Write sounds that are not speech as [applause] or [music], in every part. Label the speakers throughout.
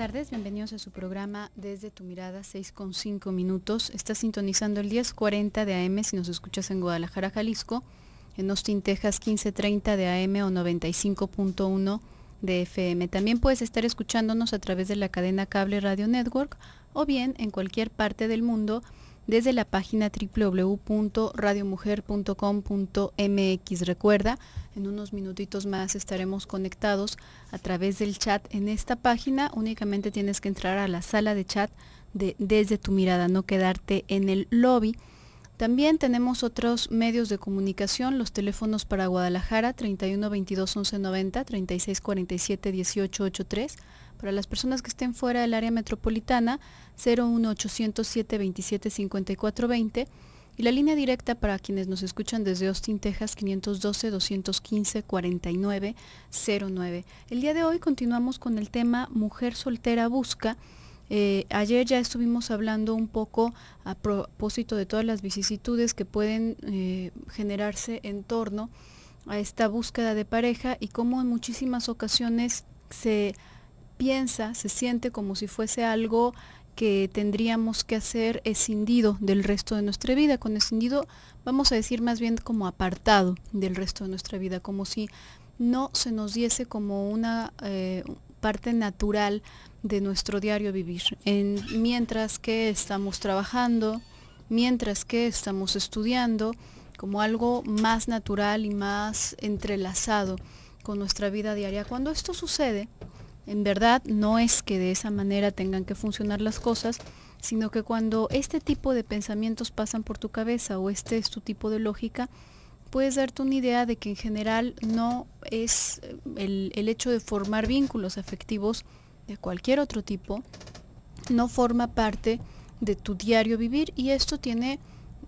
Speaker 1: Buenas tardes, bienvenidos a su programa Desde tu mirada, 6.5 con minutos. Está sintonizando el 1040 de AM si nos escuchas en Guadalajara, Jalisco, en Austin, Texas, 1530 de AM o 95.1 de FM. También puedes estar escuchándonos a través de la cadena Cable Radio Network o bien en cualquier parte del mundo desde la página www.radiomujer.com.mx. Recuerda, en unos minutitos más estaremos conectados a través del chat en esta página. Únicamente tienes que entrar a la sala de chat de Desde tu mirada, no quedarte en el lobby. También tenemos otros medios de comunicación, los teléfonos para Guadalajara 31 22 11 90, 36 47 18 83 para las personas que estén fuera del área metropolitana, 01 807 y la línea directa para quienes nos escuchan desde Austin, Texas, 512-215-4909. El día de hoy continuamos con el tema Mujer soltera busca. Eh, ayer ya estuvimos hablando un poco a propósito de todas las vicisitudes que pueden eh, generarse en torno a esta búsqueda de pareja y cómo en muchísimas ocasiones se piensa, se siente como si fuese algo que tendríamos que hacer escindido del resto de nuestra vida. Con escindido vamos a decir más bien como apartado del resto de nuestra vida, como si no se nos diese como una eh, parte natural de nuestro diario vivir. mientras que estamos trabajando, mientras que estamos estudiando, como algo más natural y más entrelazado con nuestra vida diaria. Cuando esto sucede, en verdad no es que de esa manera tengan que funcionar las cosas, sino que cuando este tipo de pensamientos pasan por tu cabeza o este es tu tipo de lógica, puedes darte una idea de que en general no es eh, el, hecho de formar vínculos afectivos de cualquier otro tipo, no forma parte de tu diario vivir y esto tiene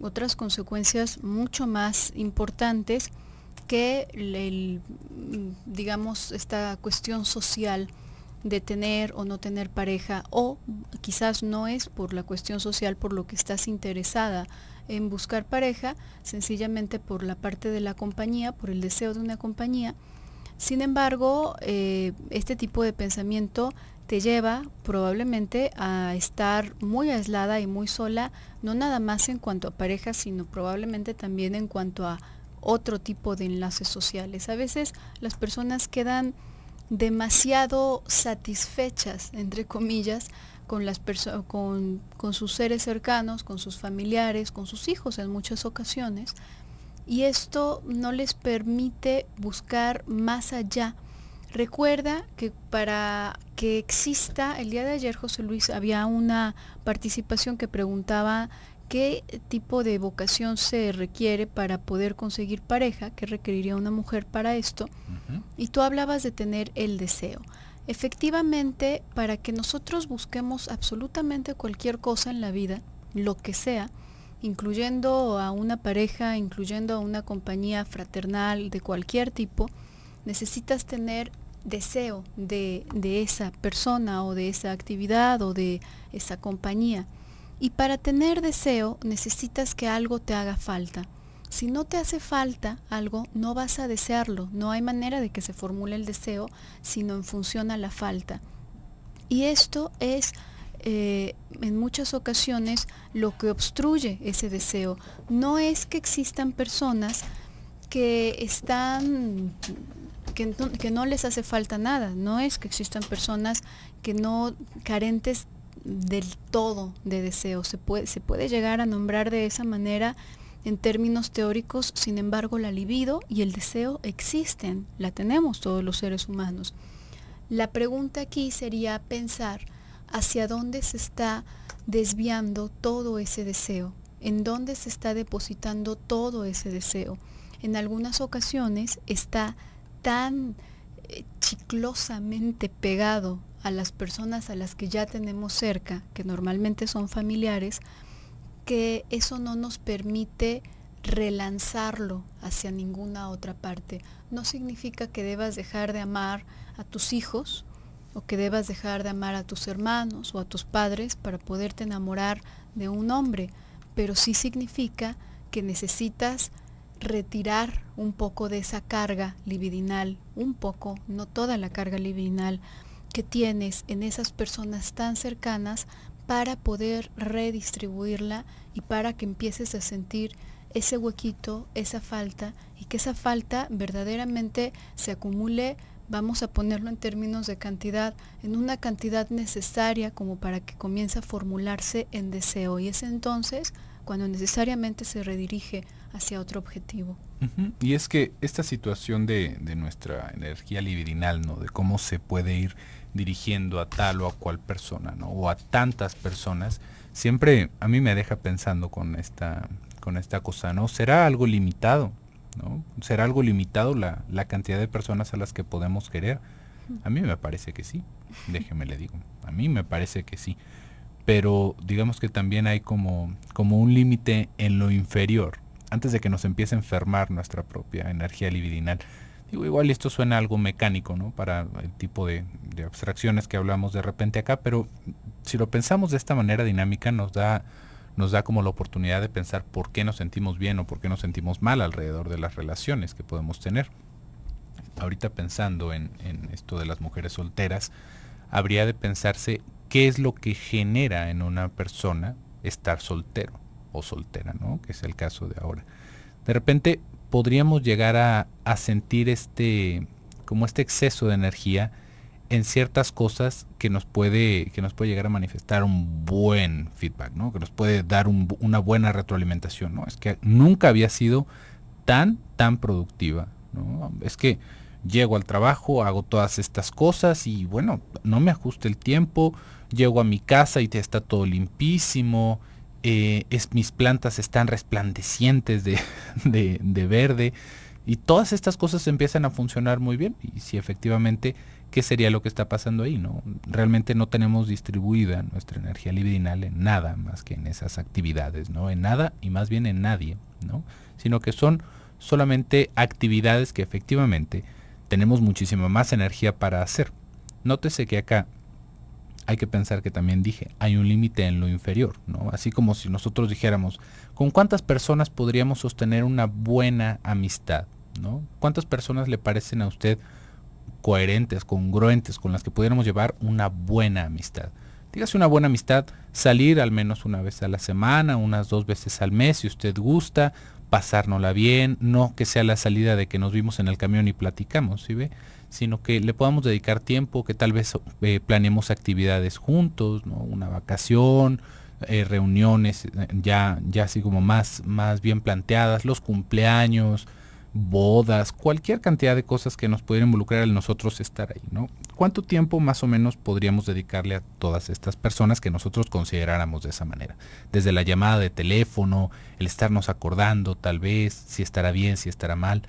Speaker 1: otras consecuencias mucho más importantes que el, digamos esta cuestión social de tener o no tener pareja o quizás no es por la cuestión social por lo que estás interesada en buscar pareja, sencillamente por la parte de la compañía, por el deseo de una compañía. Sin embargo, eh, este tipo de pensamiento te lleva probablemente a estar muy aislada y muy sola, no nada más en cuanto a pareja, sino probablemente también en cuanto a otro tipo de enlaces sociales. A veces las personas quedan demasiado satisfechas, entre comillas, con, las con sus seres cercanos, con sus familiares, con sus hijos en muchas ocasiones, y esto no les permite buscar más allá. Recuerda que para que exista, el día de ayer José Luis había una participación que preguntaba qué tipo de vocación se requiere para poder conseguir pareja, ¿Qué requeriría una mujer para esto. Y tú hablabas de tener el deseo. Efectivamente, para que nosotros busquemos absolutamente cualquier cosa en la vida, lo que sea, incluyendo a una pareja, incluyendo a una compañía fraternal de cualquier tipo, necesitas tener deseo de esa persona o de esa actividad o de esa compañía. Y para tener deseo necesitas que algo te haga falta. Si no te hace falta algo, no vas a desearlo. No hay manera de que se formule el deseo, sino en función a la falta. Y esto es eh, en muchas ocasiones lo que obstruye ese deseo. No es que existan personas que están que no, que no, les hace falta nada. No es que existan personas que no carentes del todo de deseo, Se puede, se puede llegar a nombrar de esa manera en términos teóricos, sin embargo, la libido y el deseo existen, la tenemos todos los seres humanos. La pregunta aquí sería pensar hacia dónde se está desviando todo ese deseo, en dónde se está depositando todo ese deseo. En algunas ocasiones está tan eh, chiclosamente pegado a las personas a las que ya tenemos cerca, que normalmente son familiares, que eso no nos permite relanzarlo hacia ninguna otra parte. No significa que debas dejar de amar a tus hijos o que debas dejar de amar a tus hermanos o a tus padres para poderte enamorar de un hombre, pero sí significa que necesitas retirar un poco de esa carga libidinal, un poco, no toda la carga libidinal, que tienes en esas personas tan cercanas para poder redistribuirla y para que empieces a sentir ese huequito, esa falta y que esa falta verdaderamente se acumule, vamos a ponerlo en términos de cantidad, en una cantidad necesaria como para que comience a formularse en deseo y es entonces cuando necesariamente se redirige hacia otro objetivo.
Speaker 2: Y es que esta situación de, de, nuestra energía libidinal, ¿no? de cómo se puede ir dirigiendo a tal o a cual persona, ¿no? O a tantas personas, siempre a mí me deja pensando con esta, con esta cosa, ¿no? Será algo limitado, ¿no? Será algo limitado la, cantidad de personas a las que podemos querer. A mí me parece que sí, déjeme le digo, a mí me parece que sí. Pero digamos que también hay como, como un límite en lo inferior, antes de que nos empiece a enfermar nuestra propia energía libidinal igual esto suena algo mecánico, ¿no? Para el tipo de, abstracciones que hablamos de repente acá, pero si lo pensamos de esta manera dinámica nos da nos da como la oportunidad de pensar por qué nos sentimos bien o por qué nos sentimos mal alrededor de las relaciones que podemos tener. Ahorita pensando en, en, esto de las mujeres solteras, habría de pensarse qué es lo que genera en una persona estar soltero o soltera, ¿no? Que es el caso de ahora. De repente podríamos llegar a, sentir este, como este exceso de energía en ciertas cosas que nos puede, que nos puede llegar a manifestar un buen feedback, Que nos puede dar una buena retroalimentación, ¿no? Es que nunca había sido tan, tan productiva, Es que llego al trabajo, hago todas estas cosas y bueno, no me ajuste el tiempo, llego a mi casa y está todo limpísimo, eh, es, mis plantas están resplandecientes [laughs] de, verde y todas estas cosas empiezan a funcionar muy bien y si efectivamente, ¿qué sería lo que está pasando ahí? No? Realmente no tenemos distribuida nuestra energía libidinal en nada más que en esas actividades, ¿no? en nada y más bien en nadie, ¿no? sino que son solamente actividades que efectivamente tenemos muchísima más energía para hacer. Nótese que acá hay que pensar que también dije, hay un límite en lo inferior, ¿no? Así como si nosotros dijéramos, ¿con cuántas personas podríamos sostener una buena amistad, ¿no? ¿Cuántas personas le parecen a usted coherentes, congruentes, con las que pudiéramos llevar una buena amistad? Dígase una buena amistad, salir al menos una vez a la semana, unas dos veces al mes, si usted gusta, pasárnosla bien, no que sea la salida de que nos vimos en el camión y platicamos, ¿sí ve? Sino que le podamos dedicar tiempo, que tal vez eh, planeemos actividades juntos, Una vacación, eh, reuniones eh, ya, ya así como más, más bien planteadas, los cumpleaños, bodas, cualquier cantidad de cosas que nos pudieran involucrar al nosotros estar ahí, ¿no? ¿Cuánto tiempo más o menos podríamos dedicarle a todas estas personas que nosotros consideráramos de esa manera? Desde la llamada de teléfono, el estarnos acordando tal vez, si estará bien, si estará mal.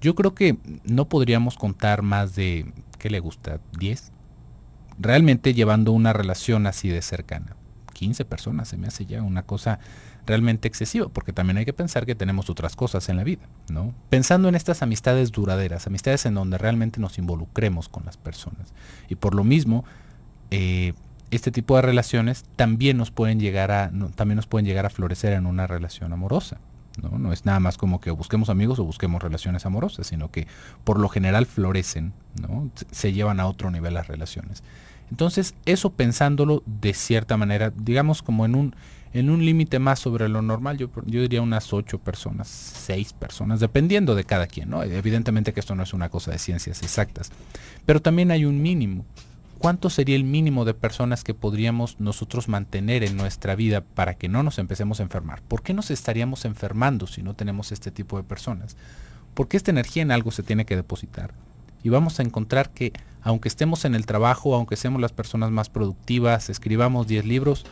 Speaker 2: Yo creo que no podríamos contar más de, ¿qué le gusta? ¿10? Realmente llevando una relación así de cercana. 15 personas, se me hace ya una cosa realmente excesivo porque también hay que pensar que tenemos otras cosas en la vida, ¿no? Pensando en estas amistades duraderas, amistades en donde realmente nos involucremos con las personas. Y por lo mismo, eh, este tipo de relaciones también nos pueden llegar a, también nos pueden llegar a florecer en una relación amorosa. ¿no? ¿no? es nada más como que busquemos amigos o busquemos relaciones amorosas, sino que por lo general florecen, ¿no? se llevan a otro nivel las relaciones. Entonces, eso pensándolo de cierta manera, digamos como en un, en un límite más sobre lo normal, yo, yo diría unas ocho personas, seis personas, dependiendo de cada quien, ¿no? Evidentemente que esto no es una cosa de ciencias exactas, pero también hay un mínimo. ¿Cuánto sería el mínimo de personas que podríamos nosotros mantener en nuestra vida para que no nos empecemos a enfermar? ¿Por qué nos estaríamos enfermando si no tenemos este tipo de personas? Porque esta energía en algo se tiene que depositar y vamos a encontrar que aunque estemos en el trabajo, aunque seamos las personas más productivas, escribamos 10 libros,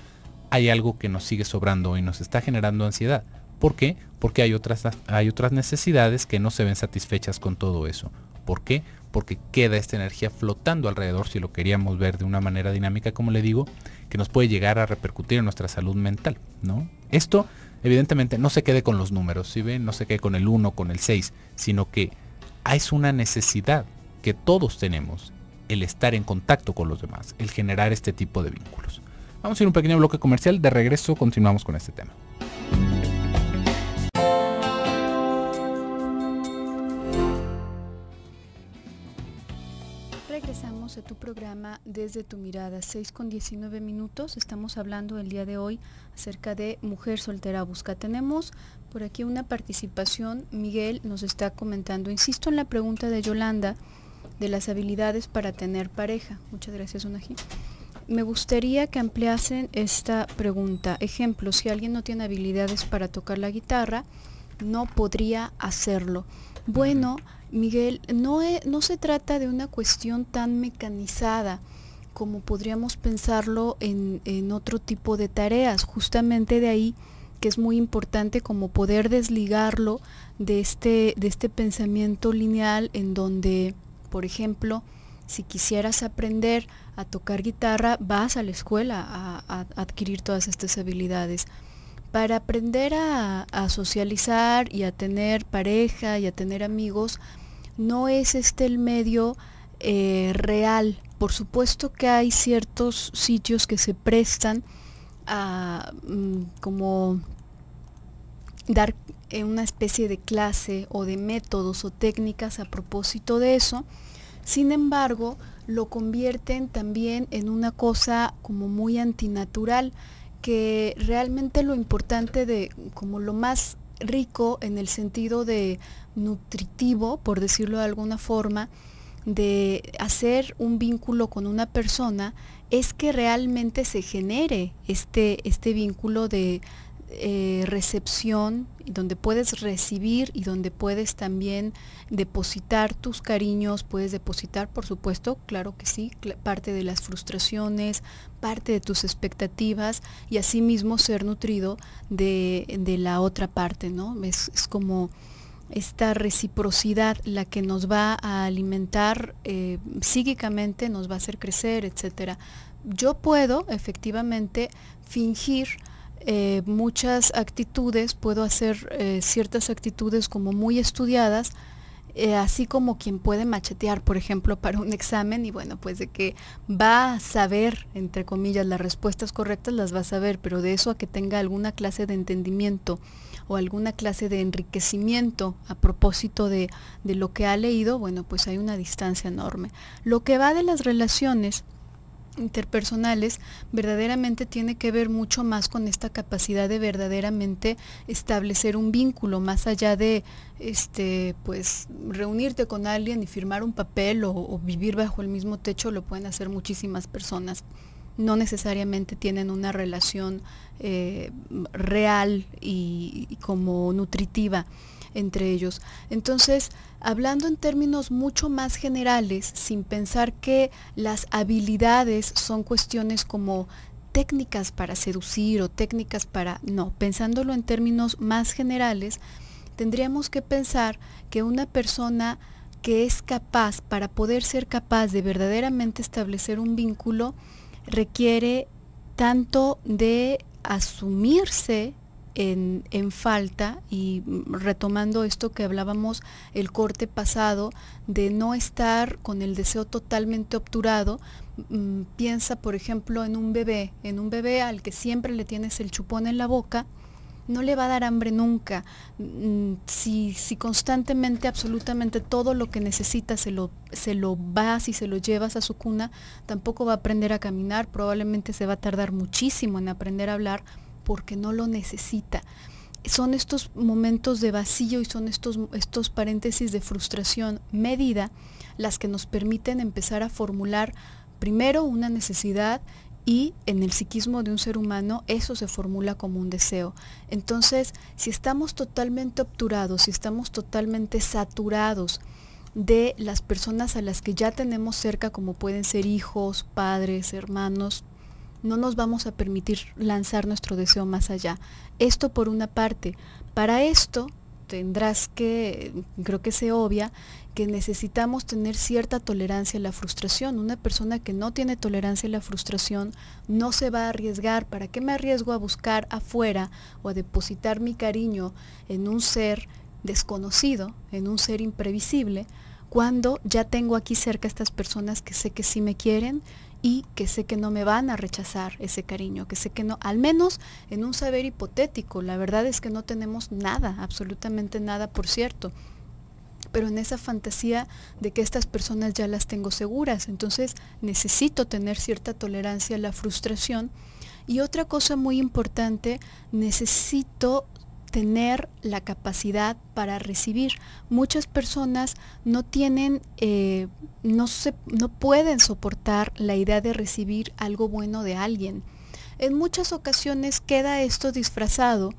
Speaker 2: hay algo que nos sigue sobrando y nos está generando ansiedad. ¿Por qué? Porque hay otras, hay otras necesidades que no se ven satisfechas con todo eso. ¿Por qué? Porque queda esta energía flotando alrededor, si lo queríamos ver de una manera dinámica, como le digo, que nos puede llegar a repercutir en nuestra salud mental, ¿no? Esto, evidentemente, no se quede con los números, si ven? No se quede con el 1, con el 6, sino que es una necesidad que todos tenemos, el estar en contacto con los demás, el generar este tipo de vínculos. Vamos a ir a un pequeño bloque comercial. De regreso continuamos con este tema.
Speaker 1: Regresamos a tu programa desde tu mirada, 6 con 19 minutos. Estamos hablando el día de hoy acerca de Mujer Soltera Busca. Tenemos por aquí una participación. Miguel nos está comentando, insisto en la pregunta de Yolanda, de las habilidades para tener pareja. Muchas gracias, Onají me gustaría que ampliasen esta pregunta. Ejemplo, si alguien no tiene habilidades para tocar la guitarra, no podría hacerlo. Bueno, Miguel, no, no se trata de una cuestión tan mecanizada como podríamos pensarlo en, en otro tipo de tareas. Justamente de ahí que es muy importante como poder desligarlo de este, de este pensamiento lineal en donde, por ejemplo, si quisieras aprender a tocar guitarra, vas a la escuela a, adquirir todas estas habilidades. Para aprender a, socializar y a tener pareja y a tener amigos, no es este el medio eh, real. Por supuesto que hay ciertos sitios que se prestan a mm, como dar eh, una especie de clase o de métodos o técnicas a propósito de eso, sin embargo, lo convierten también en una cosa como muy antinatural, que realmente lo importante de, como lo más rico en el sentido de nutritivo, por decirlo de alguna forma, de hacer un vínculo con una persona es que realmente se genere este, este vínculo de, eh, recepción recepción, donde puedes recibir y donde puedes también depositar tus cariños, puedes depositar, por supuesto, claro que sí, parte de las frustraciones, parte de tus expectativas y asimismo ser nutrido de, de la otra parte, ¿no? Es, como esta reciprocidad la que nos va a alimentar eh, psíquicamente, nos va a hacer crecer, etcétera. Yo puedo efectivamente fingir eh, muchas actitudes, puedo hacer eh, ciertas actitudes como muy estudiadas, eh, así como quien puede machetear, por ejemplo, [laughs] para un examen y bueno, pues de que va a saber, entre comillas, las respuestas correctas las va a saber, pero de eso a que tenga alguna clase de entendimiento o alguna clase de enriquecimiento a propósito de, de lo que ha leído, bueno, pues hay una distancia enorme. Lo que va de las relaciones, interpersonales verdaderamente tiene que ver mucho más con esta capacidad de verdaderamente establecer un vínculo más allá de este pues reunirte con alguien y firmar un papel o, vivir bajo el mismo techo lo pueden hacer muchísimas personas no necesariamente tienen una relación eh, real y como nutritiva entre ellos. Entonces, hablando en términos mucho más generales, sin pensar que las habilidades son cuestiones como técnicas para seducir o técnicas para... No, pensándolo en términos más generales, tendríamos que pensar que una persona que es capaz, para poder ser capaz de verdaderamente establecer un vínculo, requiere tanto de asumirse en, falta y retomando esto que hablábamos el corte pasado de no estar con el deseo totalmente obturado, mm, piensa por ejemplo en un bebé, en un bebé al que siempre le tienes el chupón en la boca, no le va a dar hambre nunca. Mm, si, si, constantemente, absolutamente todo lo que necesita se lo, se lo vas y se lo llevas a su cuna, tampoco va a aprender a caminar, probablemente se va a tardar muchísimo en aprender a hablar porque no lo necesita. Son estos momentos de vacío y son estos, estos paréntesis de frustración medida las que nos permiten empezar a formular primero una necesidad y en el psiquismo de un ser humano eso se formula como un deseo. Entonces, si estamos totalmente obturados, si estamos totalmente saturados de las personas a las que ya tenemos cerca, como pueden ser hijos, padres, hermanos, no nos vamos a permitir lanzar nuestro deseo más allá. Esto por una parte. Para esto tendrás que, creo que se obvia, que necesitamos tener cierta tolerancia a la frustración. Una persona que no tiene tolerancia a la frustración no se va a arriesgar. ¿Para qué me arriesgo a buscar afuera o a depositar mi cariño en un ser desconocido, en un ser imprevisible, cuando ya tengo aquí cerca estas personas que sé que sí me quieren, y que sé que no me van a rechazar ese cariño, que sé que no, al menos en un saber hipotético, la verdad es que no tenemos nada, absolutamente nada, por cierto pero en esa fantasía de que estas personas ya las tengo seguras. Entonces necesito tener cierta tolerancia a la frustración. Y otra cosa muy importante, necesito tener la capacidad para recibir. Muchas personas no tienen, eh, no, pueden soportar la idea de recibir algo bueno de alguien. En muchas ocasiones queda esto disfrazado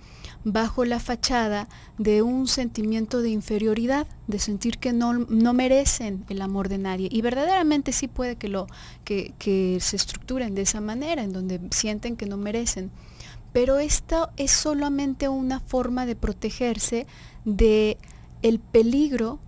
Speaker 1: bajo la fachada de un sentimiento de inferioridad, de sentir que no, no merecen el amor de nadie. Y verdaderamente sí puede que, lo, que se estructuren de esa manera, en donde sienten que no merecen. Pero esta es solamente una forma de protegerse de el peligro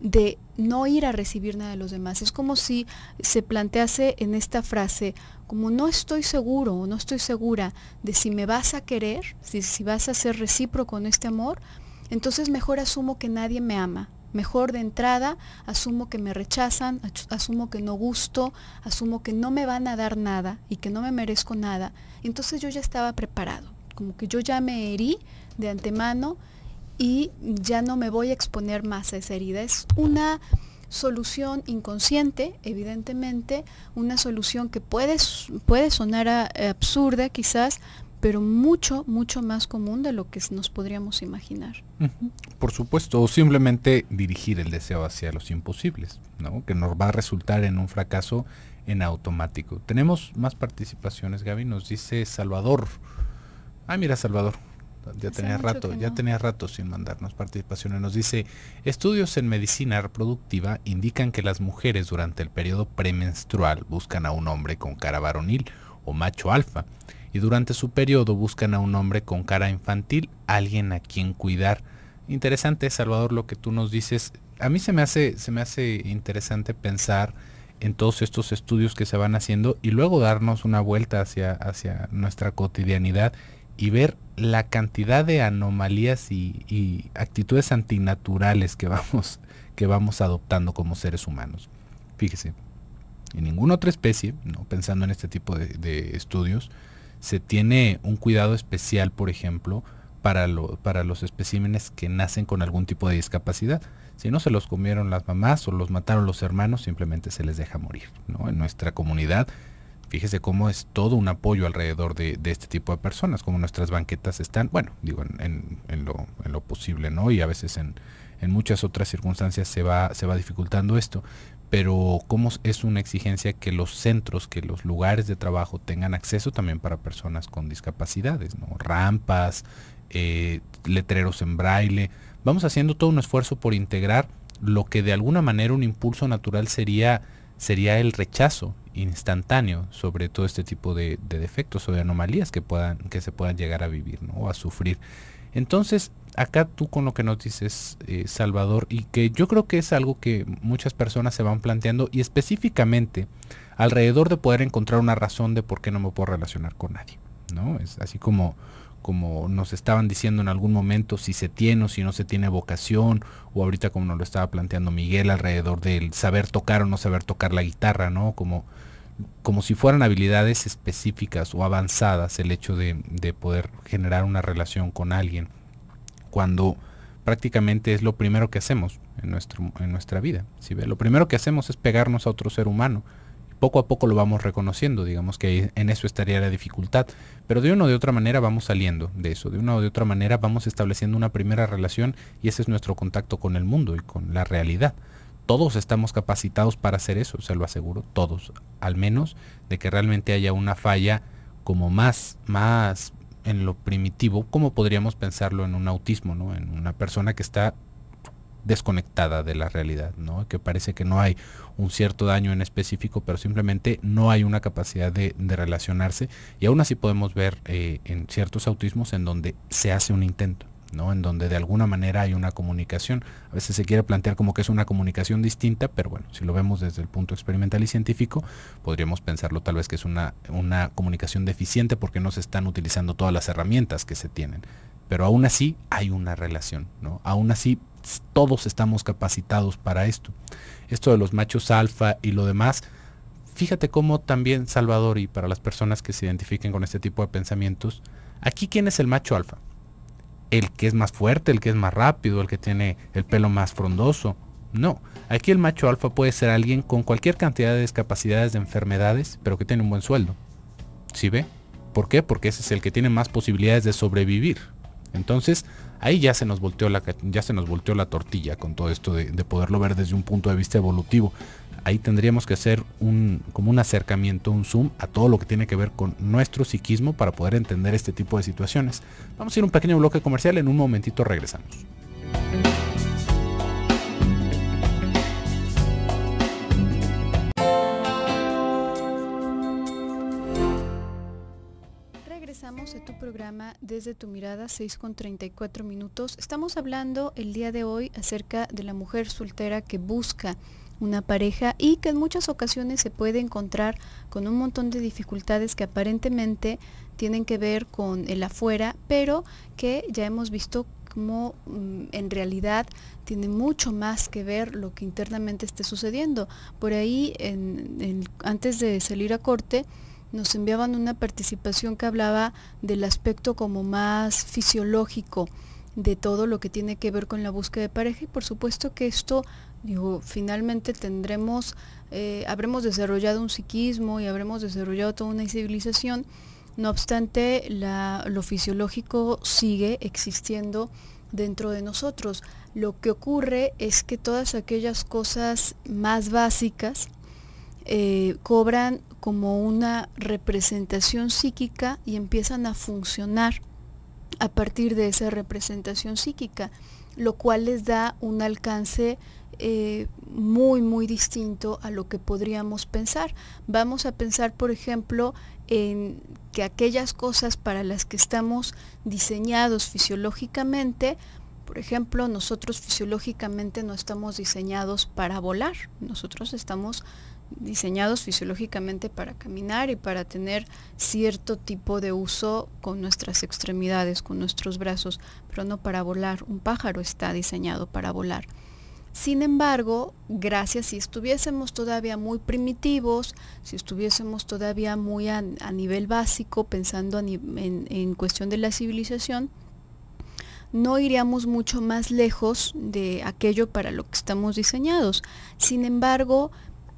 Speaker 1: de no ir a recibir nada de los demás. Es como si se plantease en esta frase, como no estoy seguro o no estoy segura de si me vas a querer, si, si vas a ser recíproco en este amor, entonces mejor asumo que nadie me ama Mejor de entrada asumo que me rechazan, asumo que no gusto, asumo que no me van a dar nada y que no me merezco nada. Entonces yo ya estaba preparado, como que yo ya me herí de antemano y ya no me voy a exponer más a esa herida. Es una solución inconsciente, evidentemente, una solución que puede, puede sonar eh, absurda quizás, pero mucho, mucho más común de lo que nos podríamos imaginar.
Speaker 2: Por supuesto, o simplemente dirigir el deseo hacia los imposibles, ¿no? que nos va a resultar en un fracaso en automático. Tenemos más participaciones, Gaby, nos dice Salvador. Ah, mira, Salvador, ya tenía rato, ya tenía rato sin mandarnos participaciones. Nos dice, estudios en medicina reproductiva indican que las mujeres durante el periodo premenstrual buscan a un hombre con cara varonil o macho alfa y durante su periodo buscan a un hombre con cara infantil, alguien a quien cuidar. Interesante, Salvador, lo que tú nos dices. A mí se me hace, se me hace interesante pensar en todos estos estudios que se van haciendo y luego darnos una vuelta hacia, hacia nuestra cotidianidad y ver la cantidad de anomalías y, actitudes antinaturales que vamos, que vamos adoptando como seres humanos. Fíjese, en ninguna otra especie, ¿no? pensando en este tipo de estudios, se tiene un cuidado especial, por ejemplo, para, para los especímenes que nacen con algún tipo de discapacidad. Si no se los comieron las mamás o los mataron los hermanos, simplemente se les deja morir. En nuestra comunidad, fíjese cómo es todo un apoyo alrededor de, este tipo de personas, como nuestras banquetas están, bueno, digo, en, lo, posible, ¿no? Y a veces en, muchas otras circunstancias se va, se va dificultando esto pero cómo es una exigencia que los centros, que los lugares de trabajo tengan acceso también para personas con discapacidades, ¿no? rampas, eh, letreros en braille. Vamos haciendo todo un esfuerzo por integrar lo que de alguna manera un impulso natural sería, sería el rechazo instantáneo sobre todo este tipo de, defectos o de anomalías que, puedan, que se puedan llegar a vivir o a sufrir. Entonces, acá tú con lo que nos dices, eh, Salvador, y que yo creo que es algo que muchas personas se van planteando, y específicamente alrededor de poder encontrar una razón de por qué no me puedo relacionar con nadie, ¿no? Es así como como nos estaban diciendo en algún momento, si se tiene o si no se tiene vocación, o ahorita como nos lo estaba planteando Miguel alrededor del saber tocar o no saber tocar la guitarra, ¿no? Como, como si fueran habilidades específicas o avanzadas el hecho de poder generar una relación con alguien cuando prácticamente es lo primero que hacemos en, nuestro, en nuestra vida. Lo primero que hacemos es pegarnos a otro ser humano. Poco a poco lo vamos reconociendo, digamos que en eso estaría la dificultad. Pero de una o de otra manera vamos saliendo de eso, de una o de otra manera vamos estableciendo una primera relación y ese es nuestro contacto con el mundo y con la realidad todos estamos capacitados para hacer eso, se lo aseguro, todos, al menos de que realmente haya una falla como más, más en lo primitivo, como podríamos pensarlo en un autismo, ¿no? En una persona que está desconectada de la realidad, ¿no? Que parece que no hay un cierto daño en específico, pero simplemente no hay una capacidad de, relacionarse. Y aún así podemos ver eh, en ciertos autismos en donde se hace un intento. ¿no? En donde de alguna manera hay una comunicación. A veces se quiere plantear como que es una comunicación distinta, pero bueno, si lo vemos desde el punto experimental y científico, podríamos pensarlo tal vez que es una, comunicación deficiente porque no se están utilizando todas las herramientas que se tienen. Pero aún así hay una relación, ¿no? Aún así todos estamos capacitados para esto. Esto de los machos alfa y lo demás, fíjate cómo también Salvador y para las personas que se identifiquen con este tipo de pensamientos, aquí quién es el macho alfa el que es más fuerte, el que es más rápido, el que tiene el pelo más frondoso. No, aquí el macho alfa puede ser alguien con cualquier cantidad de discapacidades, de enfermedades, pero que tiene un buen sueldo. ¿Sí ve? ¿Por qué? Porque ese es el que tiene más posibilidades de sobrevivir. Entonces, ahí ya se nos volteó la, ya se nos volteó la tortilla con todo esto de, de poderlo ver desde un punto de vista evolutivo ahí tendríamos que hacer un, como un acercamiento, un zoom a todo lo que tiene que ver con nuestro psiquismo para poder entender este tipo de situaciones. Vamos a ir a un pequeño bloque comercial, en un momentito regresamos.
Speaker 1: Regresamos a tu programa desde tu mirada 6 con 34 minutos. Estamos hablando el día de hoy acerca de la mujer soltera que busca una pareja y que en muchas ocasiones se puede encontrar con un montón de dificultades que aparentemente tienen que ver con el afuera, pero que ya hemos visto como mm, en realidad tiene mucho más que ver lo que internamente esté sucediendo. Por ahí, en, antes de salir a corte, nos enviaban una participación que hablaba del aspecto como más fisiológico de todo lo que tiene que ver con la búsqueda de pareja y por supuesto que esto Digo, finalmente tendremos, eh, habremos desarrollado un psiquismo y habremos desarrollado toda una civilización. No obstante, lo fisiológico sigue existiendo dentro de nosotros. Lo que ocurre es que todas aquellas cosas más básicas eh, cobran como una representación psíquica y empiezan a funcionar a partir de esa representación psíquica, lo cual les da un alcance eh, muy, muy distinto a lo que podríamos pensar. Vamos a pensar, por ejemplo, en que aquellas cosas para las que estamos diseñados fisiológicamente, por ejemplo, nosotros fisiológicamente no estamos diseñados para volar, nosotros estamos diseñados fisiológicamente para caminar y para tener cierto tipo de uso con nuestras extremidades, con nuestros brazos, pero no para volar. Un pájaro está diseñado para volar. Sin embargo, gracias si estuviésemos todavía muy primitivos, si estuviésemos todavía muy a, nivel básico, pensando en, en cuestión de la civilización, no iríamos mucho más lejos de aquello para lo que estamos diseñados. Sin embargo,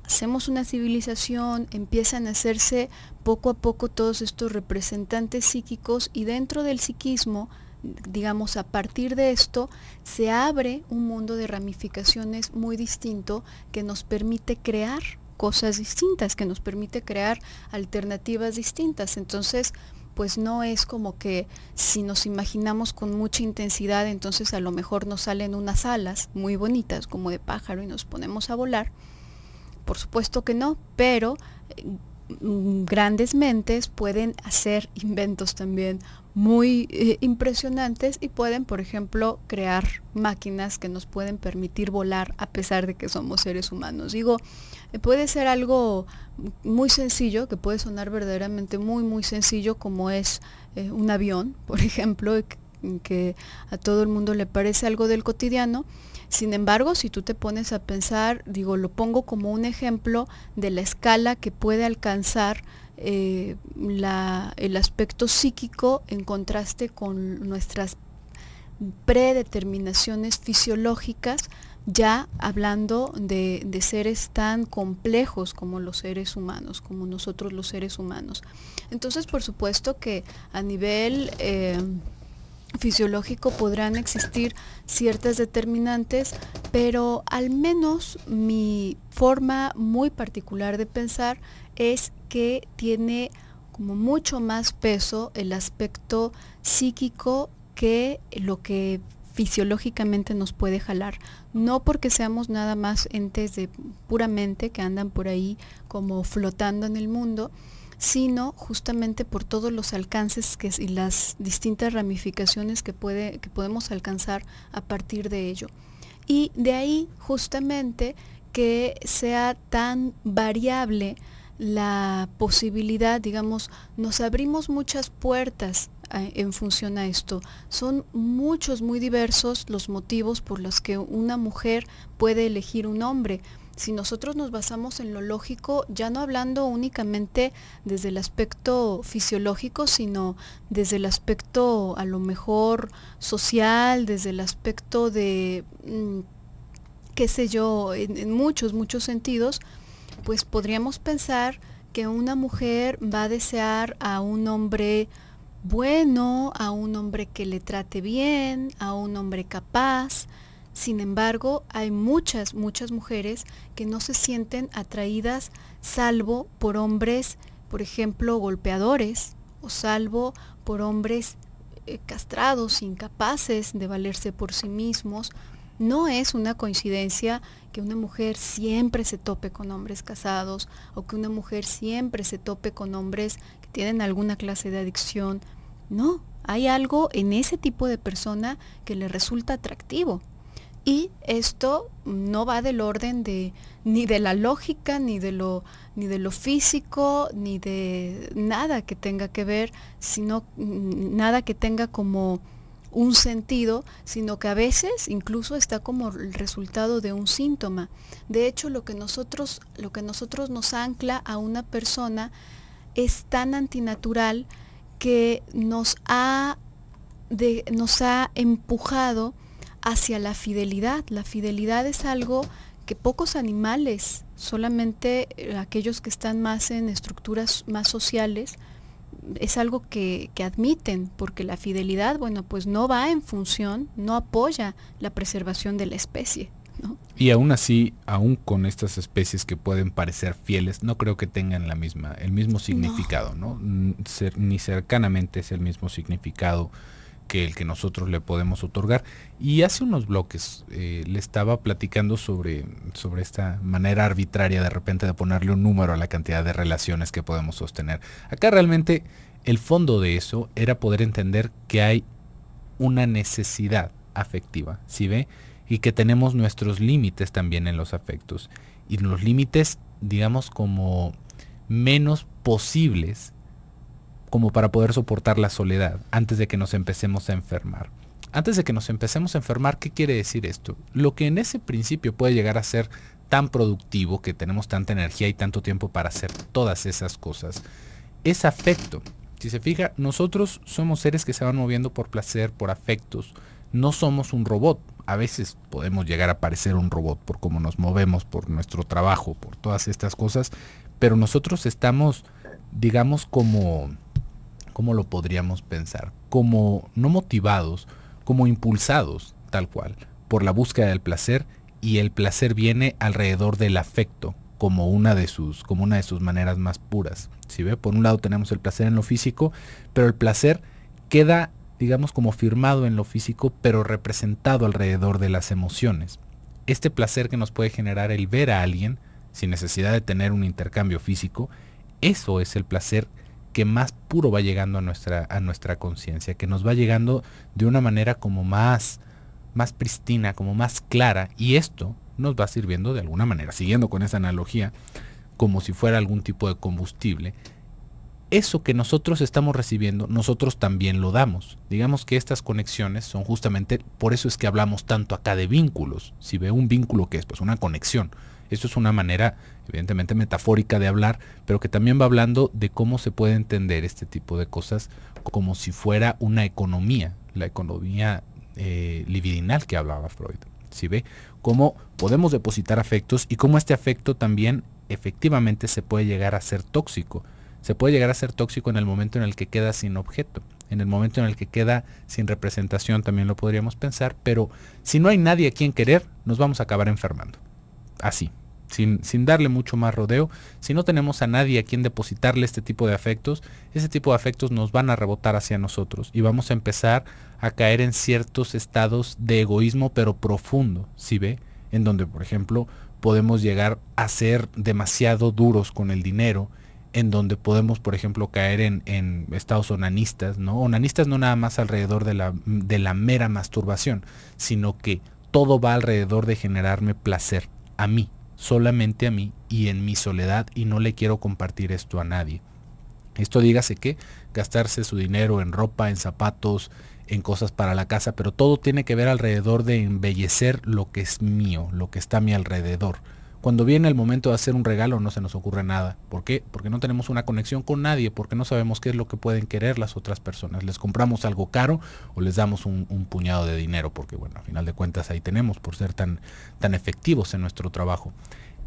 Speaker 1: hacemos una civilización, empiezan a hacerse poco a poco todos estos representantes psíquicos y dentro del psiquismo digamos, a partir de esto se abre un mundo de ramificaciones muy distinto que nos permite crear cosas distintas, que nos permite crear alternativas distintas. Entonces, pues no es como que si nos imaginamos con mucha intensidad, entonces a lo mejor nos salen unas alas muy bonitas como de pájaro y nos ponemos a volar. Por supuesto que no, pero eh, mm, grandes mentes pueden hacer inventos también muy eh, impresionantes y pueden, por ejemplo, crear máquinas que nos pueden permitir volar a pesar de que somos seres humanos. Digo, eh, puede ser algo muy sencillo, que puede sonar verdaderamente muy, muy sencillo, como es eh, un avión, [laughs] por ejemplo, que a todo el mundo le parece algo del cotidiano, sin embargo, si tú te pones a pensar, digo, lo pongo como un ejemplo de la escala que puede alcanzar eh, el aspecto psíquico en contraste con nuestras predeterminaciones fisiológicas, ya hablando de, seres tan complejos como los seres humanos, como nosotros los seres humanos. Entonces, por supuesto que a nivel... Eh, fisiológico podrán existir ciertas determinantes, pero al menos mi forma muy particular de pensar es que tiene como mucho más peso el aspecto psíquico que lo que fisiológicamente nos puede jalar. No porque seamos nada más entes de puramente que andan por ahí como flotando en el mundo, sino justamente por todos los alcances que, y las distintas ramificaciones que, puede, que podemos alcanzar a partir de ello. Y de ahí justamente que sea tan variable la posibilidad, digamos, nos abrimos muchas puertas eh, en función a esto. Son muchos, muy diversos los motivos por los que una mujer puede elegir un hombre si nosotros nos basamos en lo lógico, ya no hablando únicamente desde el aspecto fisiológico, sino desde el aspecto a lo mejor social, desde el aspecto de, mm, qué sé yo, en, muchos, muchos sentidos, pues podríamos pensar que una mujer va a desear a un hombre bueno, a un hombre que le trate bien, a un hombre capaz, sin embargo, hay muchas, muchas mujeres que no se sienten atraídas salvo por hombres, por ejemplo, golpeadores, o salvo por hombres eh, castrados, incapaces de valerse por sí mismos. No es una coincidencia que una mujer siempre se tope con hombres casados o que una mujer siempre se tope con hombres que tienen alguna clase de adicción. No, hay algo en ese tipo de persona que le resulta atractivo y esto no va del orden de ni de la lógica, ni de lo, ni de lo físico, ni de nada que tenga que ver, sino mm, nada que tenga como un sentido, sino que a veces incluso está como el resultado de un síntoma. De hecho, lo que nosotros, lo que nosotros nos ancla a una persona es tan antinatural que nos ha, de, nos ha empujado hacia la fidelidad. La fidelidad es algo que pocos animales, solamente eh, aquellos que están más en estructuras más sociales, es algo que, admiten, porque la fidelidad, bueno, pues no va en función, no apoya la preservación de la especie.
Speaker 2: Y aún así, aún con estas especies que pueden parecer fieles, no creo que tengan la misma, el mismo significado, ¿no? Ser, ni cercanamente es el mismo significado que el que nosotros le podemos otorgar. Y hace unos bloques eh, le estaba platicando sobre, sobre esta manera arbitraria de repente de ponerle un número a la cantidad de relaciones que podemos sostener. Acá realmente el fondo de eso era poder entender que hay una necesidad afectiva, ¿sí ve? Y que tenemos nuestros límites también en los afectos. Y los límites, digamos, como menos posibles como para poder soportar la soledad antes de que nos empecemos a enfermar. Antes de que nos empecemos a enfermar, ¿qué quiere decir esto? Lo que en ese principio puede llegar a ser tan productivo, que tenemos tanta energía y tanto tiempo para hacer todas esas cosas, es afecto. Si se fija, nosotros somos seres que se van moviendo por placer, por afectos. No somos un robot. A veces podemos llegar a parecer un robot por cómo nos movemos, por nuestro trabajo, por todas estas cosas. Pero nosotros estamos, digamos, como ¿Cómo lo podríamos pensar? Como no motivados, como impulsados, tal cual, por la búsqueda del placer y el placer viene alrededor del afecto como una de sus, como una de sus maneras más puras. Si ve, por un lado tenemos el placer en lo físico, pero el placer queda, digamos, como firmado en lo físico, pero representado alrededor de las emociones. Este placer que nos puede generar el ver a alguien, sin necesidad de tener un intercambio físico, eso es el placer que más puro va llegando a nuestra, a nuestra conciencia, que nos va llegando de una manera como más, más pristina, como más clara, y esto nos va sirviendo de alguna manera, siguiendo con esa analogía, como si fuera algún tipo de combustible, eso que nosotros estamos recibiendo, nosotros también lo damos. Digamos que estas conexiones son justamente, por eso es que hablamos tanto acá de vínculos. Si veo un vínculo que es pues una conexión, esto es una manera, evidentemente, metafórica de hablar, pero que también va hablando de cómo se puede entender este tipo de cosas como si fuera una economía, la economía eh, libidinal que hablaba Freud. ¿Sí ve? Cómo podemos depositar afectos y cómo este afecto también efectivamente se puede llegar a ser tóxico. Se puede llegar a ser tóxico en el momento en el que queda sin objeto, en el momento en el que queda sin representación también lo podríamos pensar, pero si no hay nadie a quien querer, nos vamos a acabar enfermando. Así, sin, darle mucho más rodeo, si no tenemos a nadie a quien depositarle este tipo de afectos, ese tipo de afectos nos van a rebotar hacia nosotros y vamos a empezar a caer en ciertos estados de egoísmo pero profundo, si ve? En donde, por ejemplo, podemos llegar a ser demasiado duros con el dinero, en donde podemos, por ejemplo, caer en, en, estados onanistas, ¿no? Onanistas no nada más alrededor de la, de la mera masturbación, sino que todo va alrededor de generarme placer a mí, solamente a mí y en mi soledad y no le quiero compartir esto a nadie. Esto dígase que gastarse su dinero en ropa, en zapatos, en cosas para la casa, pero todo tiene que ver alrededor de embellecer lo que es mío, lo que está a mi alrededor. Cuando viene el momento de hacer un regalo no se nos ocurre nada. ¿Por qué? Porque no tenemos una conexión con nadie, porque no sabemos qué es lo que pueden querer las otras personas. Les compramos algo caro o les damos un, puñado de dinero, porque bueno, a final de cuentas ahí tenemos por ser tan, tan efectivos en nuestro trabajo.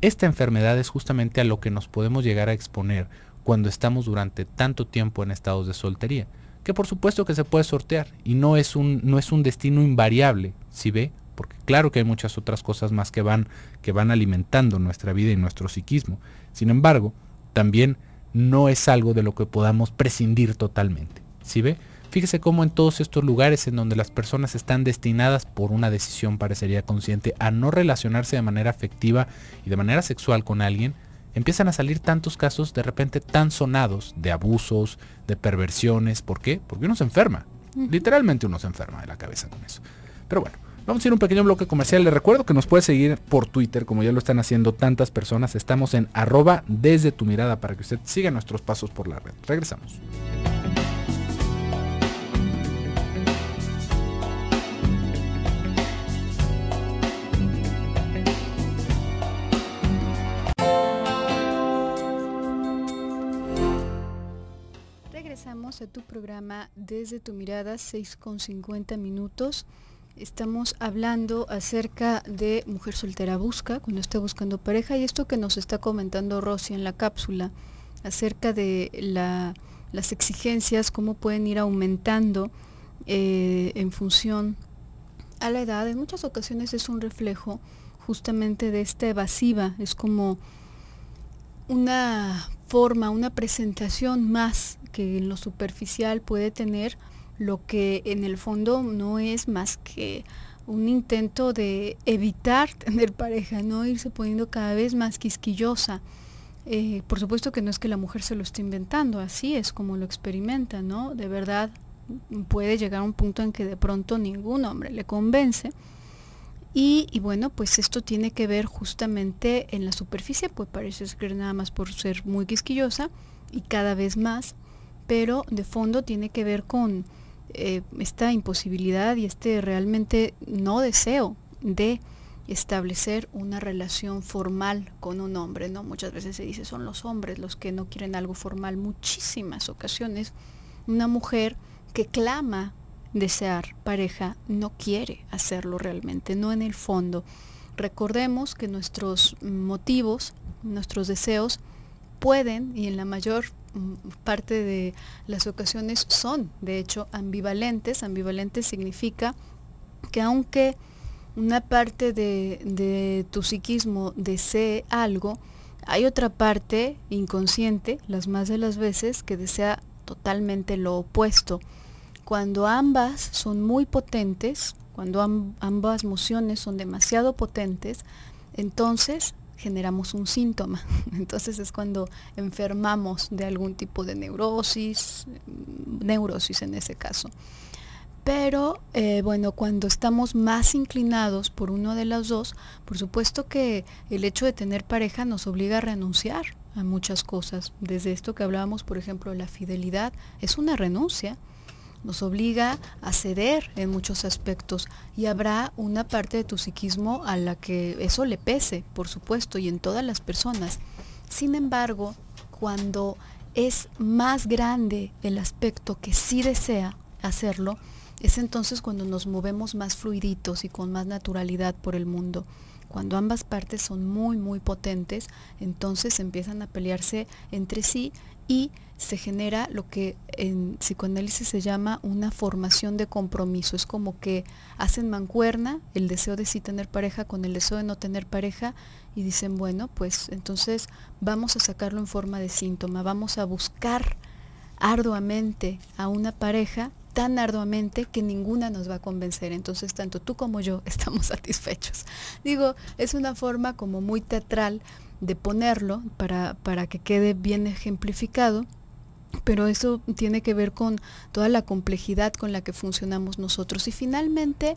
Speaker 2: Esta enfermedad es justamente a lo que nos podemos llegar a exponer cuando estamos durante tanto tiempo en estados de soltería, que por supuesto que se puede sortear y no es un, no es un destino invariable, si ve, porque claro que hay muchas otras cosas más que van, que van alimentando nuestra vida y nuestro psiquismo. Sin embargo, también no es algo de lo que podamos prescindir totalmente. ¿Sí ve? Fíjese cómo en todos estos lugares en donde las personas están destinadas por una decisión parecería consciente a no relacionarse de manera afectiva y de manera sexual con alguien, empiezan a salir tantos casos de repente tan sonados de abusos, de perversiones. ¿Por qué? Porque uno se enferma. Literalmente uno se enferma de la cabeza con eso. Pero bueno, Vamos a ir a un pequeño bloque comercial. Les recuerdo que nos puede seguir por Twitter, como ya lo están haciendo tantas personas. Estamos en arroba desde tu mirada para que usted siga nuestros pasos por la red. Regresamos.
Speaker 1: Regresamos a tu programa desde tu mirada, 6.50 minutos. Estamos hablando acerca de mujer soltera busca, cuando está buscando pareja, y esto que nos está comentando Rosy en la cápsula, acerca de las exigencias, cómo pueden ir aumentando eh, en función a la edad. En muchas ocasiones es un reflejo justamente de esta evasiva, es como una forma, una presentación más que en lo superficial puede tener lo que en el fondo no es más que un intento de evitar [laughs] tener pareja, no irse poniendo cada vez más quisquillosa. Eh, por supuesto que no es que la mujer se lo esté inventando, así es como lo experimenta, ¿no? De verdad puede llegar a un punto en que de pronto ningún hombre le convence. Y, y, bueno, pues esto tiene que ver justamente en la superficie, pues parece ser nada más por ser muy quisquillosa y cada vez más, pero de fondo tiene que ver con eh, esta imposibilidad y este realmente no deseo de establecer una relación formal con un hombre, ¿no? Muchas veces se dice son los hombres los que no quieren algo formal. Muchísimas ocasiones una mujer que clama desear pareja no quiere hacerlo realmente, no en el fondo. Recordemos que nuestros motivos, nuestros deseos pueden y en la mayor parte de las ocasiones son, de hecho, ambivalentes. Ambivalentes significa que aunque una parte de, tu psiquismo desee algo, hay otra parte inconsciente, las más de las veces, que desea totalmente lo opuesto. Cuando ambas son muy potentes, cuando ambas emociones son demasiado potentes, entonces generamos un síntoma. [laughs] Entonces es cuando enfermamos de algún tipo de neurosis, mm, neurosis en ese caso. Pero eh, bueno, cuando estamos más inclinados por uno de los dos, por supuesto que el hecho de tener pareja nos obliga a renunciar a muchas cosas. Desde esto que hablábamos, por ejemplo, la fidelidad es una renuncia nos obliga a ceder en muchos aspectos y habrá una parte de tu psiquismo a la que eso le pese, por supuesto, y en todas las personas. Sin embargo, cuando es más grande el aspecto que sí desea hacerlo, es entonces cuando nos movemos más fluiditos y con más naturalidad por el mundo. Cuando ambas partes son muy, muy potentes, entonces empiezan a pelearse entre sí y se genera lo que en psicoanálisis se llama una formación de compromiso. Es como que hacen mancuerna el deseo de sí tener pareja con el deseo de no tener pareja y dicen, bueno, pues entonces vamos a sacarlo en forma de síntoma, vamos a buscar arduamente a una pareja tan arduamente que ninguna nos va a convencer. Entonces, tanto tú como yo [laughs] estamos satisfechos. Digo, es una forma como muy teatral de ponerlo para, para que quede bien ejemplificado pero eso tiene que ver con toda la complejidad con la que funcionamos nosotros. Y finalmente,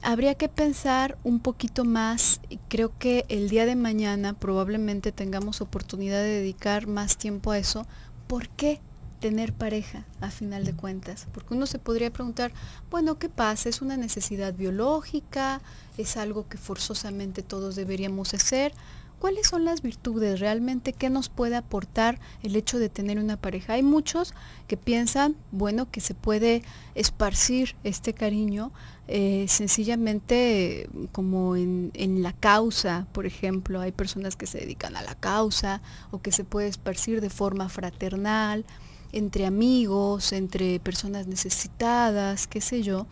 Speaker 1: habría que pensar un poquito más, y creo que el día de mañana probablemente tengamos oportunidad de dedicar más tiempo a eso, ¿por qué? tener pareja a final de cuentas, porque uno se podría preguntar, bueno, ¿qué pasa? ¿Es una necesidad biológica? ¿Es algo que forzosamente todos deberíamos hacer? ¿Cuáles son las virtudes realmente? ¿Qué nos puede aportar el hecho de tener una pareja? Hay muchos que piensan, bueno, que se puede esparcir este cariño eh, sencillamente como en, la causa, por ejemplo. Hay personas que se dedican a la causa o que se puede esparcir de forma fraternal, entre amigos, entre personas necesitadas, qué sé yo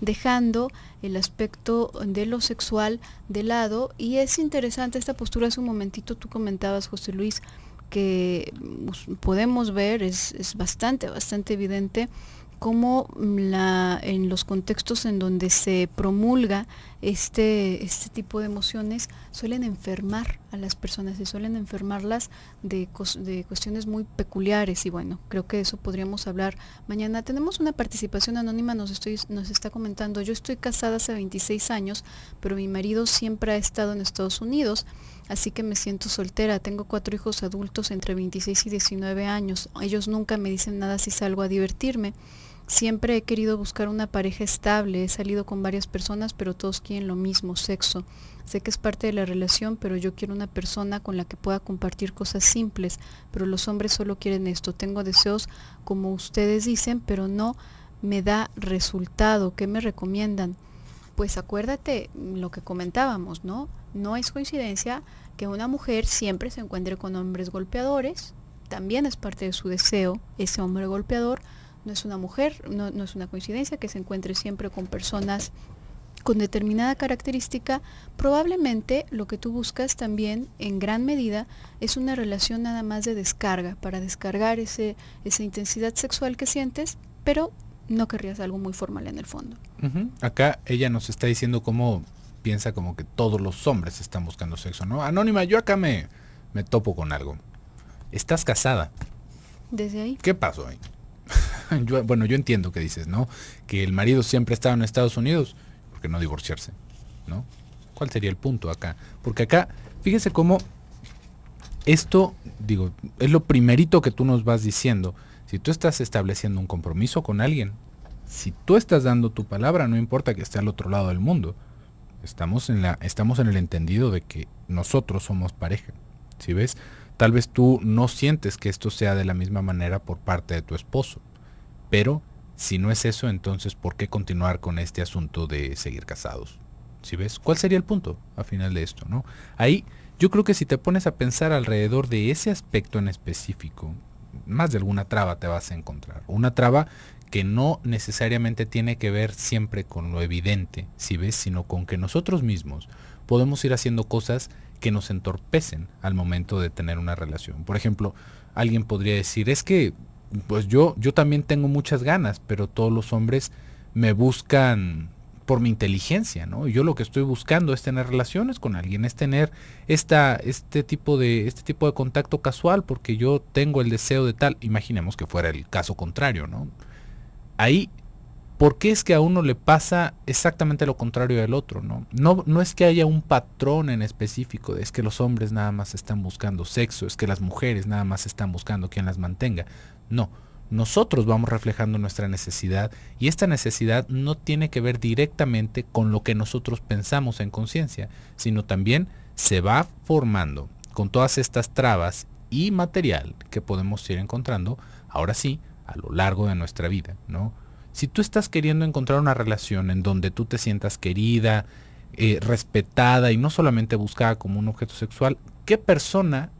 Speaker 1: dejando el aspecto de lo sexual de lado. Y es interesante esta postura, hace un momentito tú comentabas, José Luis, que mm, pues, podemos ver, es, es bastante, bastante evidente cómo mm, la, en los contextos en donde se promulga este, este tipo de emociones suelen enfermar a las personas y suelen enfermarlas de, cuestiones muy peculiares. Y bueno, creo que eso podríamos hablar mañana. Tenemos una participación anónima, nos, estoy, nos está comentando, yo estoy casada hace 26 años, pero mi marido siempre ha estado en Estados Unidos así que me siento soltera. Tengo cuatro hijos adultos entre 26 y 19 años. Ellos nunca me dicen nada si salgo a divertirme. Siempre he querido buscar una pareja estable, he salido con varias personas, pero todos quieren lo mismo, sexo. Sé que es parte de la relación, pero yo quiero una persona con la que pueda compartir cosas simples, pero los hombres solo quieren esto. Tengo deseos, como ustedes dicen, pero no me da resultado. ¿Qué me recomiendan? Pues acuérdate lo que comentábamos, ¿no? No es coincidencia que una mujer siempre se encuentre con hombres golpeadores, también es parte de su deseo ese hombre golpeador, no es una mujer, no, es una coincidencia que se encuentre siempre con personas con determinada característica, probablemente lo que tú buscas también en gran medida es una relación nada más de descarga, para descargar ese, esa intensidad sexual que sientes, pero no querrías algo muy formal en el fondo.
Speaker 2: Acá ella nos está diciendo cómo piensa como que todos los hombres están buscando sexo, ¿no? Anónima, yo acá me, me topo con algo. Estás casada. Desde ahí. ¿Qué pasó ahí? [laughs] bueno, yo entiendo que dices, ¿no? Que el marido siempre estaba en Estados Unidos, porque no divorciarse, ¿no? ¿Cuál sería el punto acá? Porque acá, fíjense cómo esto, digo, es lo primerito que tú nos vas diciendo. Si tú estás estableciendo un compromiso con alguien, si tú estás dando tu palabra, no importa que esté al otro lado del mundo, estamos en, la, estamos en el entendido de que nosotros somos pareja. Si ves, tal vez tú no sientes que esto sea de la misma manera por parte de tu esposo. Pero si no es eso, entonces ¿por qué continuar con este asunto de seguir casados? ¿Sí ves? ¿Cuál sería el punto a final de esto? ¿no? Ahí yo creo que si te pones a pensar alrededor de ese aspecto en específico, más de alguna traba te vas a encontrar. Una traba que no necesariamente tiene que ver siempre con lo evidente, si ves, sino con que nosotros mismos podemos ir haciendo cosas que nos entorpecen al momento de tener una relación. Por ejemplo, alguien podría decir, es que pues yo, yo también tengo muchas ganas, pero todos los hombres me buscan por mi inteligencia, ¿no? yo lo que estoy buscando es tener relaciones con alguien, es tener este, tipo de, este tipo de contacto casual, porque yo tengo el deseo de tal, imaginemos que fuera el caso contrario, ¿no? Ahí, ¿por qué es que a uno le pasa exactamente lo contrario del otro, ¿no? No, no es que haya un patrón en específico, es que los hombres nada más están buscando sexo, es que las mujeres nada más están buscando quien las mantenga. No, nosotros vamos reflejando nuestra necesidad y esta necesidad no tiene que ver directamente con lo que nosotros pensamos en conciencia, sino también se va formando con todas estas trabas y material que podemos ir encontrando, ahora sí, a lo largo de nuestra vida, ¿no? Si tú estás queriendo encontrar una relación en donde tú te sientas querida, eh, respetada y no solamente buscada como un objeto sexual, ¿qué persona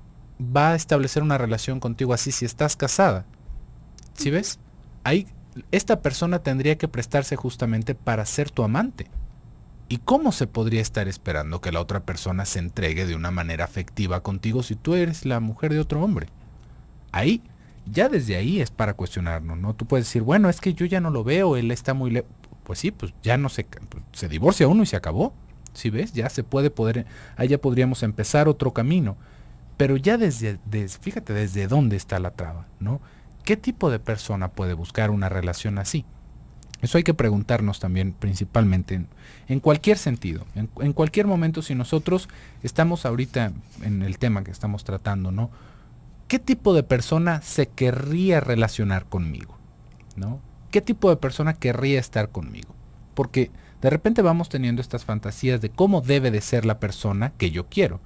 Speaker 2: va a establecer una relación contigo así si estás casada? ¿Sí ves? Ahí esta persona tendría que prestarse justamente para ser tu amante. ¿Y cómo se podría estar esperando que la otra persona se entregue de una manera afectiva contigo si tú eres la mujer de otro hombre? Ahí, ya desde ahí es para cuestionarnos, ¿no? Tú puedes decir, bueno, es que yo ya no lo veo, él está muy lejos. Pues sí, pues ya no se, pues, se divorcia uno y se acabó. Si ¿Sí ves, ya se puede poder, ahí ya podríamos empezar otro camino. Pero ya desde, desde fíjate desde dónde está la traba, ¿no? ¿Qué tipo de persona puede buscar una relación así? Eso hay que preguntarnos también principalmente en, cualquier sentido, en, en, cualquier momento si nosotros estamos ahorita en el tema que estamos tratando, ¿no? ¿Qué tipo de persona se querría relacionar conmigo? ¿No? ¿Qué tipo de persona querría estar conmigo? Porque de repente vamos teniendo estas fantasías de cómo debe de ser la persona que yo quiero.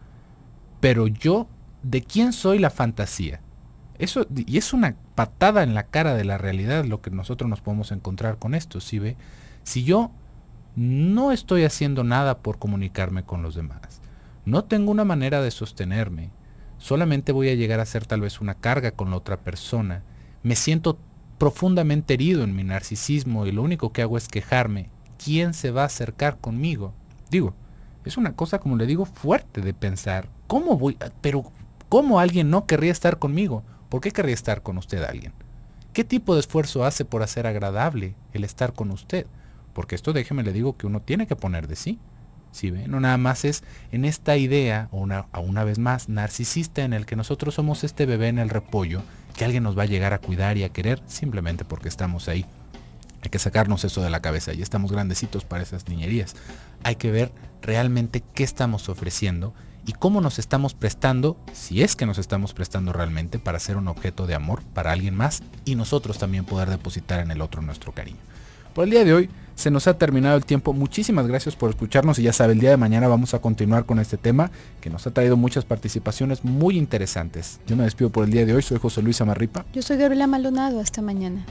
Speaker 2: Pero yo, ¿de quién soy la fantasía? Eso, y es una patada en la cara de la realidad lo que nosotros nos podemos encontrar con esto, ¿sí ve? Si yo no estoy haciendo nada por comunicarme con los demás, no tengo una manera de sostenerme, solamente voy a llegar a ser tal vez una carga con la otra persona, me siento profundamente herido en mi narcisismo y lo único que hago es quejarme, ¿quién se va a acercar conmigo? Digo, es una cosa, como le digo, fuerte de pensar, ¿cómo voy? pero, ¿cómo alguien no querría estar conmigo? ¿Por qué querría estar con usted alguien? ¿Qué tipo de esfuerzo hace por hacer agradable el estar con usted? Porque esto déjeme le digo que uno tiene que poner de sí. ¿Sí ven? No nada más es en esta idea, o una, una vez más, narcisista en el que nosotros somos este bebé en el repollo, que alguien nos va a llegar a cuidar y a querer simplemente porque estamos ahí. Hay que sacarnos eso de la cabeza, ya estamos grandecitos para esas niñerías. Hay que ver realmente qué estamos ofreciendo y cómo nos estamos prestando, si es que nos estamos prestando realmente, para ser un objeto de amor para alguien más y nosotros también poder depositar en el otro nuestro cariño. Por el día de hoy se nos ha terminado el tiempo. Muchísimas gracias por escucharnos y ya sabe, el día de mañana vamos a continuar con este tema que nos ha traído muchas participaciones muy interesantes. Yo me despido por el día de hoy, soy José Luis Amarripa.
Speaker 1: Yo soy Gabriela Maldonado, hasta mañana.